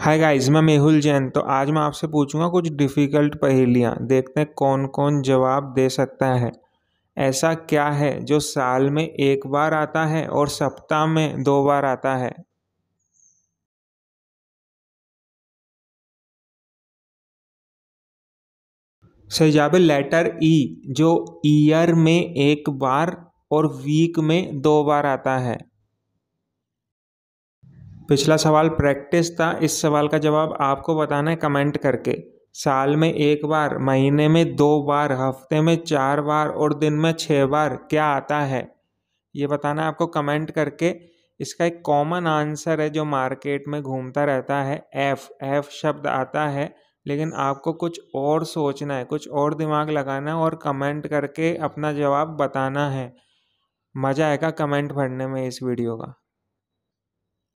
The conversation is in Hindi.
हाय गाइस मैं मेहुल जैन तो आज मैं आपसे पूछूंगा कुछ डिफ़िकल्ट पहेलियाँ देखते हैं कौन कौन जवाब दे सकता है ऐसा क्या है जो साल में एक बार आता है और सप्ताह में दो बार आता है सही जवाब है लेटर ई जो ईयर में एक बार और वीक में दो बार आता है पिछला सवाल प्रैक्टिस था इस सवाल का जवाब आपको बताना है कमेंट करके साल में एक बार महीने में दो बार हफ्ते में चार बार और दिन में छः बार क्या आता है ये बताना आपको कमेंट करके इसका एक कॉमन आंसर है जो मार्केट में घूमता रहता है एफ एफ शब्द आता है लेकिन आपको कुछ और सोचना है कुछ और दिमाग लगाना है और कमेंट करके अपना जवाब बताना है मज़ा आएगा कमेंट पढ़ने में इस वीडियो का